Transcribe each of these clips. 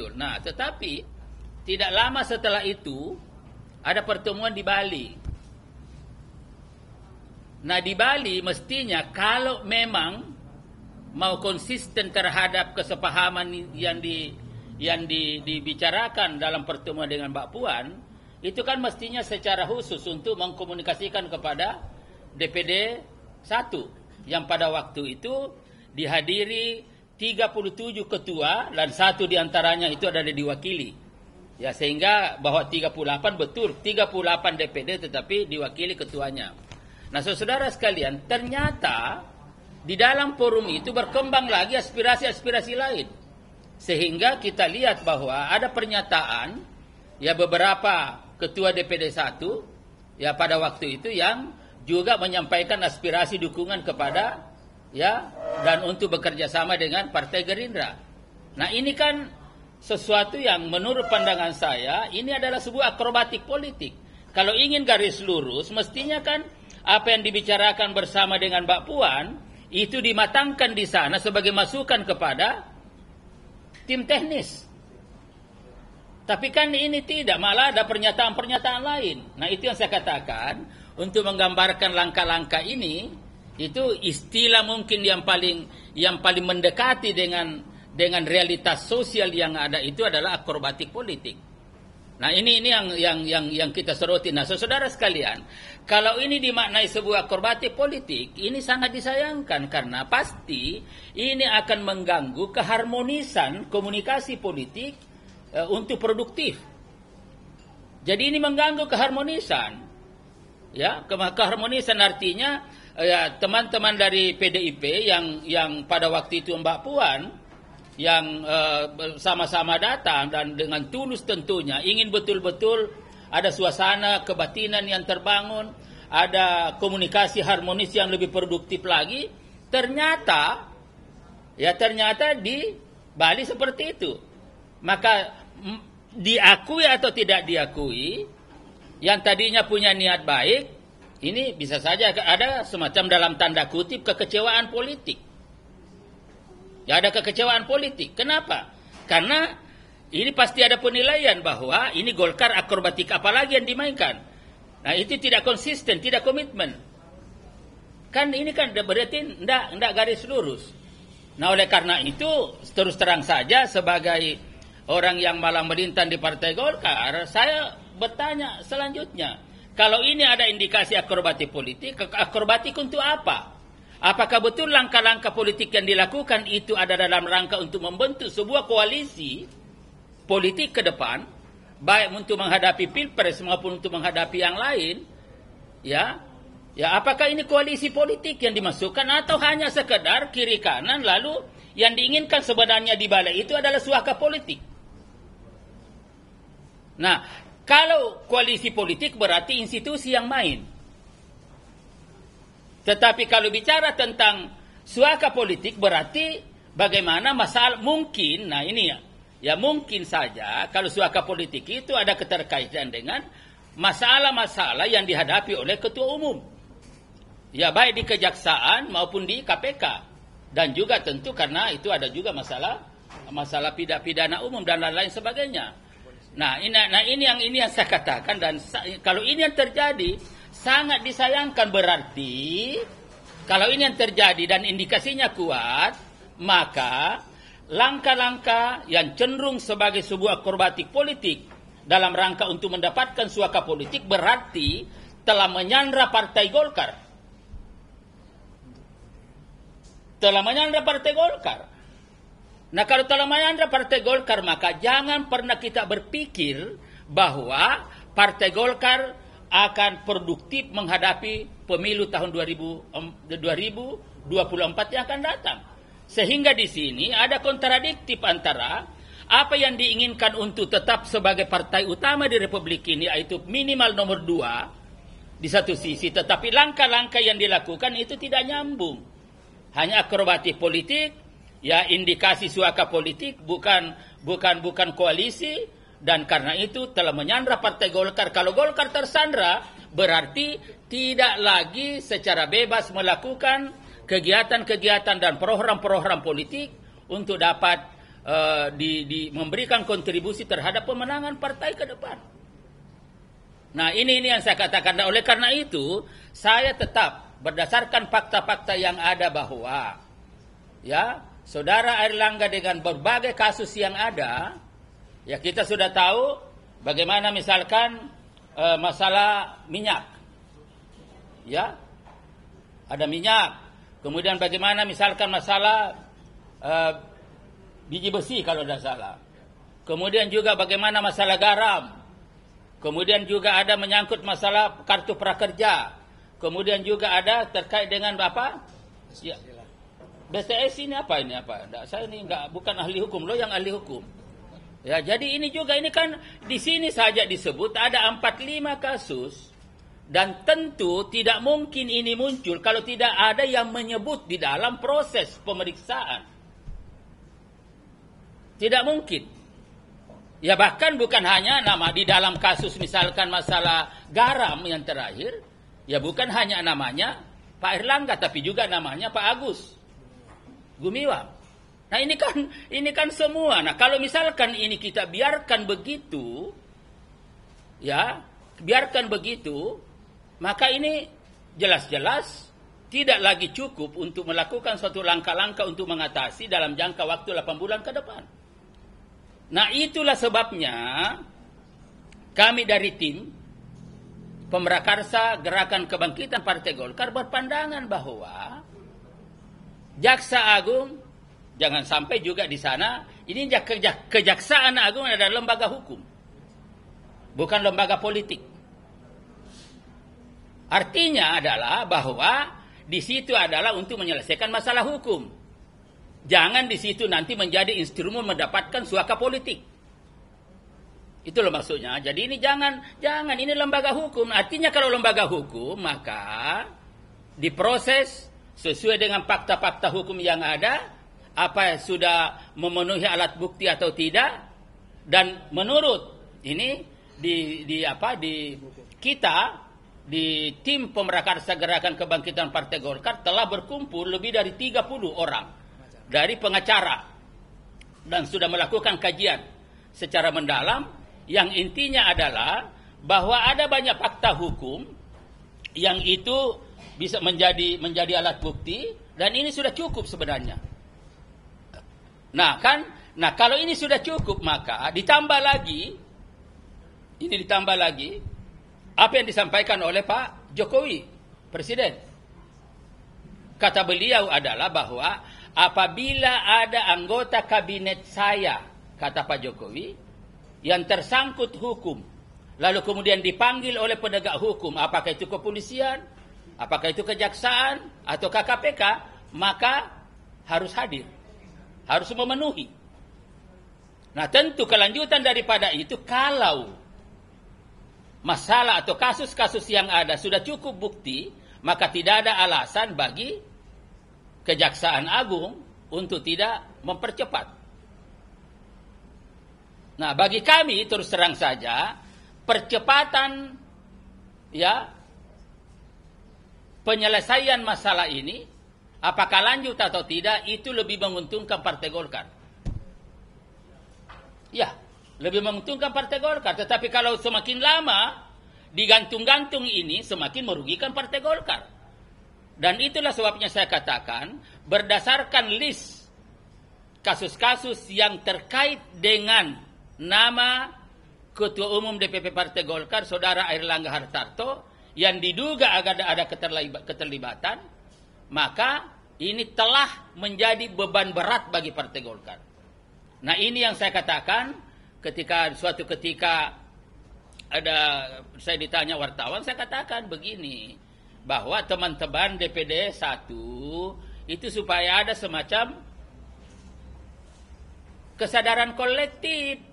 muncul. Nah, tetapi tidak lama setelah itu ada pertemuan di Bali. Nah, di Bali mestinya kalau memang mau konsisten terhadap kesepahaman yang di yang di, dibicarakan dalam pertemuan dengan Mbak Puan, itu kan mestinya secara khusus untuk mengkomunikasikan kepada DPD satu yang pada waktu itu dihadiri 37 ketua dan satu diantaranya itu ada diwakili. Ya sehingga bahwa 38 betul 38 DPD tetapi diwakili ketuanya. Nah saudara sekalian ternyata di dalam forum itu berkembang lagi aspirasi-aspirasi lain. Sehingga kita lihat bahwa ada pernyataan ya beberapa ketua DPD 1 ya pada waktu itu yang juga menyampaikan aspirasi dukungan kepada ya dan untuk bekerja sama dengan Partai Gerindra. Nah ini kan sesuatu yang menurut pandangan saya ini adalah sebuah akrobatik politik. Kalau ingin garis lurus mestinya kan apa yang dibicarakan bersama dengan Mbak Puan itu dimatangkan di sana sebagai masukan kepada tim teknis. Tapi kan ini tidak, malah ada pernyataan-pernyataan lain. Nah itu yang saya katakan, untuk menggambarkan langkah-langkah ini, itu istilah mungkin yang paling yang paling mendekati dengan dengan realitas sosial yang ada itu adalah akrobatik politik. Nah, ini ini yang yang yang yang kita soroti. Nah, saudara sekalian, kalau ini dimaknai sebuah akrobatik politik, ini sangat disayangkan karena pasti ini akan mengganggu keharmonisan komunikasi politik e, untuk produktif. Jadi ini mengganggu keharmonisan. Ya, keharmonisan artinya Eh, ya teman-teman dari PDIP yang yang pada waktu itu Mbak Puan yang eh, sama-sama uh, datang dan dengan tulus tentunya ingin betul-betul ada suasana kebatinan yang terbangun, ada komunikasi harmonis yang lebih produktif lagi. Ternyata ya ternyata di Bali seperti itu. Maka diakui atau tidak diakui yang tadinya punya niat baik ini bisa saja ada semacam dalam tanda kutip kekecewaan politik. Ya ada kekecewaan politik. Kenapa? Karena ini pasti ada penilaian bahwa ini Golkar akrobatik apalagi yang dimainkan. Nah itu tidak konsisten, tidak komitmen. Kan ini kan berarti tidak tidak garis lurus. Nah oleh karena itu terus terang saja sebagai orang yang malah melintang di Partai Golkar, saya bertanya selanjutnya kalau ini ada indikasi akrobatik politik, akrobatik untuk apa? Apakah betul langkah-langkah politik yang dilakukan itu ada dalam rangka untuk membentuk sebuah koalisi politik ke depan, baik untuk menghadapi pilpres maupun untuk menghadapi yang lain, ya? Ya, apakah ini koalisi politik yang dimasukkan atau hanya sekedar kiri kanan lalu yang diinginkan sebenarnya di balai itu adalah suaka politik? Nah, kalau koalisi politik berarti institusi yang main. Tetapi kalau bicara tentang suaka politik berarti bagaimana masalah mungkin, nah ini ya, ya mungkin saja kalau suaka politik itu ada keterkaitan dengan masalah-masalah yang dihadapi oleh ketua umum. Ya baik di kejaksaan maupun di KPK. Dan juga tentu karena itu ada juga masalah masalah pidana umum dan lain-lain sebagainya. Nah ini, nah ini yang ini yang saya katakan dan kalau ini yang terjadi sangat disayangkan berarti kalau ini yang terjadi dan indikasinya kuat maka langkah-langkah yang cenderung sebagai sebuah korbatik politik dalam rangka untuk mendapatkan suaka politik berarti telah menyandra Partai Golkar. Telah menyandra Partai Golkar. Nah kalau telah mayandra Partai Golkar maka jangan pernah kita berpikir bahwa Partai Golkar akan produktif menghadapi pemilu tahun 2000, 2024 yang akan datang. Sehingga di sini ada kontradiktif antara apa yang diinginkan untuk tetap sebagai partai utama di Republik ini yaitu minimal nomor dua di satu sisi tetapi langkah-langkah yang dilakukan itu tidak nyambung. Hanya akrobatik politik ya indikasi suaka politik bukan bukan bukan koalisi dan karena itu telah menyandra partai Golkar. Kalau Golkar tersandra berarti tidak lagi secara bebas melakukan kegiatan-kegiatan dan program-program politik untuk dapat uh, di, di memberikan kontribusi terhadap pemenangan partai ke depan. Nah ini ini yang saya katakan. Nah, oleh karena itu saya tetap berdasarkan fakta-fakta yang ada bahwa ya Saudara Erlangga dengan berbagai kasus yang ada, ya kita sudah tahu bagaimana misalkan e, masalah minyak. Ya. Ada minyak. Kemudian bagaimana misalkan masalah e, biji besi kalau tidak salah. Kemudian juga bagaimana masalah garam. Kemudian juga ada menyangkut masalah kartu prakerja. Kemudian juga ada terkait dengan apa? Ya, BTS ini apa ini apa? Nggak, saya ini nggak bukan ahli hukum, lo yang ahli hukum. Ya, jadi ini juga ini kan di sini saja disebut ada 45 kasus dan tentu tidak mungkin ini muncul kalau tidak ada yang menyebut di dalam proses pemeriksaan. Tidak mungkin. Ya bahkan bukan hanya nama di dalam kasus misalkan masalah garam yang terakhir, ya bukan hanya namanya Pak Erlangga tapi juga namanya Pak Agus gumiwang. Nah ini kan ini kan semua. Nah kalau misalkan ini kita biarkan begitu, ya biarkan begitu, maka ini jelas-jelas tidak lagi cukup untuk melakukan suatu langkah-langkah untuk mengatasi dalam jangka waktu 8 bulan ke depan. Nah itulah sebabnya kami dari tim pemberakarsa Gerakan Kebangkitan Partai Golkar berpandangan bahwa Jaksa Agung jangan sampai juga di sana ini kejaksaan agung adalah lembaga hukum. Bukan lembaga politik. Artinya adalah bahwa di situ adalah untuk menyelesaikan masalah hukum. Jangan di situ nanti menjadi instrumen mendapatkan suaka politik. Itu loh maksudnya. Jadi ini jangan jangan ini lembaga hukum. Artinya kalau lembaga hukum maka diproses sesuai dengan fakta-fakta hukum yang ada, apa sudah memenuhi alat bukti atau tidak, dan menurut ini di, di apa di kita di tim pemerakarsa gerakan kebangkitan Partai Golkar telah berkumpul lebih dari 30 orang dari pengacara dan sudah melakukan kajian secara mendalam yang intinya adalah bahwa ada banyak fakta hukum yang itu bisa menjadi menjadi alat bukti dan ini sudah cukup sebenarnya. Nah, kan nah kalau ini sudah cukup maka ditambah lagi ini ditambah lagi apa yang disampaikan oleh Pak Jokowi presiden. Kata beliau adalah bahwa apabila ada anggota kabinet saya kata Pak Jokowi yang tersangkut hukum lalu kemudian dipanggil oleh penegak hukum apakah itu kepolisian apakah itu kejaksaan atau KPK, maka harus hadir, harus memenuhi. Nah tentu kelanjutan daripada itu kalau masalah atau kasus-kasus yang ada sudah cukup bukti, maka tidak ada alasan bagi Kejaksaan Agung untuk tidak mempercepat. Nah, bagi kami terus terang saja percepatan ya penyelesaian masalah ini, apakah lanjut atau tidak, itu lebih menguntungkan Partai Golkar. Ya, lebih menguntungkan Partai Golkar. Tetapi kalau semakin lama digantung-gantung ini semakin merugikan Partai Golkar. Dan itulah sebabnya saya katakan berdasarkan list kasus-kasus yang terkait dengan nama Ketua Umum DPP Partai Golkar Saudara Air Hartarto yang diduga ada, ada keterlibatan, maka ini telah menjadi beban berat bagi Partai Golkar. Nah ini yang saya katakan ketika suatu ketika ada saya ditanya wartawan, saya katakan begini bahwa teman-teman DPD satu itu supaya ada semacam kesadaran kolektif.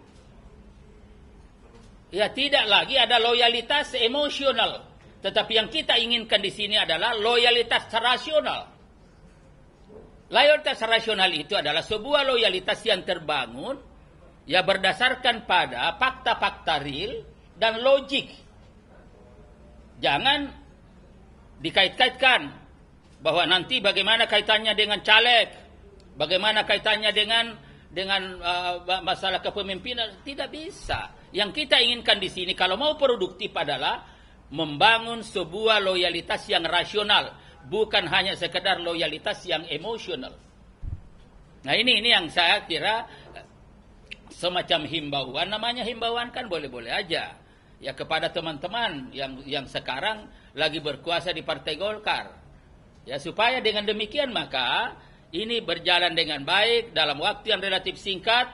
Ya tidak lagi ada loyalitas emosional. Tetapi yang kita inginkan di sini adalah loyalitas rasional. Loyalitas rasional itu adalah sebuah loyalitas yang terbangun ya berdasarkan pada fakta-fakta real dan logik. Jangan dikait-kaitkan bahwa nanti bagaimana kaitannya dengan caleg, bagaimana kaitannya dengan dengan uh, masalah kepemimpinan tidak bisa. Yang kita inginkan di sini kalau mau produktif adalah membangun sebuah loyalitas yang rasional, bukan hanya sekedar loyalitas yang emosional. Nah ini ini yang saya kira eh, semacam himbauan, namanya himbauan kan boleh-boleh aja ya kepada teman-teman yang yang sekarang lagi berkuasa di Partai Golkar. Ya supaya dengan demikian maka ini berjalan dengan baik dalam waktu yang relatif singkat.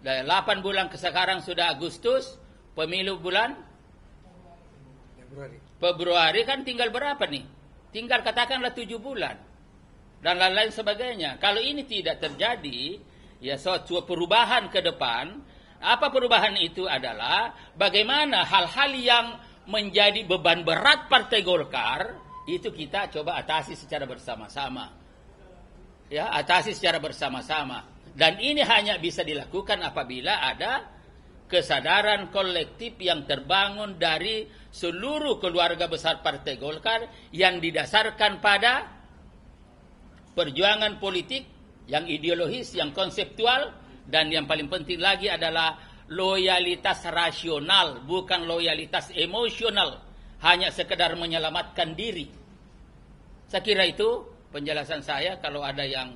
Dari 8 bulan ke sekarang sudah Agustus, pemilu bulan Februari. Februari kan tinggal berapa nih? Tinggal katakanlah tujuh bulan dan lain-lain sebagainya. Kalau ini tidak terjadi, ya suatu perubahan ke depan. Apa perubahan itu adalah bagaimana hal-hal yang menjadi beban berat Partai Golkar itu kita coba atasi secara bersama-sama. Ya, atasi secara bersama-sama. Dan ini hanya bisa dilakukan apabila ada kesadaran kolektif yang terbangun dari seluruh keluarga besar Partai Golkar yang didasarkan pada perjuangan politik yang ideologis, yang konseptual, dan yang paling penting lagi adalah loyalitas rasional, bukan loyalitas emosional, hanya sekedar menyelamatkan diri. Saya kira itu penjelasan saya kalau ada yang